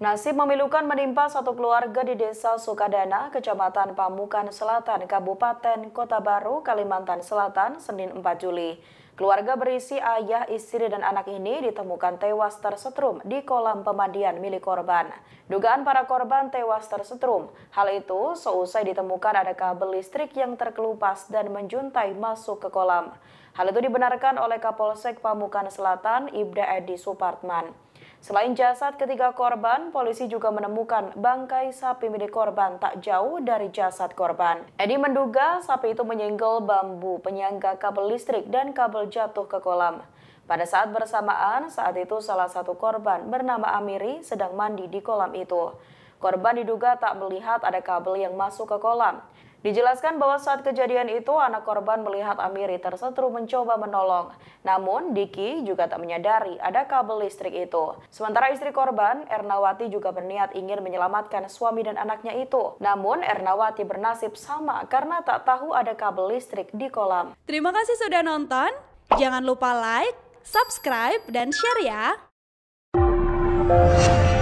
Nasib memilukan menimpa satu keluarga di Desa Sukadana, Kecamatan Pamukan Selatan, Kabupaten Kota Baru, Kalimantan Selatan, Senin 4 Juli. Keluarga berisi ayah, istri, dan anak ini ditemukan tewas tersetrum di kolam pemandian milik korban. Dugaan para korban tewas tersetrum. Hal itu seusai ditemukan ada kabel listrik yang terkelupas dan menjuntai masuk ke kolam. Hal itu dibenarkan oleh Kapolsek Pamukan Selatan, Ibda Edi Supartman. Selain jasad ketiga korban, polisi juga menemukan bangkai sapi milik korban tak jauh dari jasad korban. Edi menduga sapi itu menyenggol bambu penyangga kabel listrik dan kabel jatuh ke kolam. Pada saat bersamaan, saat itu salah satu korban bernama Amiri sedang mandi di kolam itu. Korban diduga tak melihat ada kabel yang masuk ke kolam. Dijelaskan bahwa saat kejadian itu anak korban melihat Amiri tersetru mencoba menolong. Namun Diki juga tak menyadari ada kabel listrik itu. Sementara istri korban, Ernawati juga berniat ingin menyelamatkan suami dan anaknya itu. Namun Ernawati bernasib sama karena tak tahu ada kabel listrik di kolam. Terima kasih sudah nonton. Jangan lupa like, subscribe, dan share ya.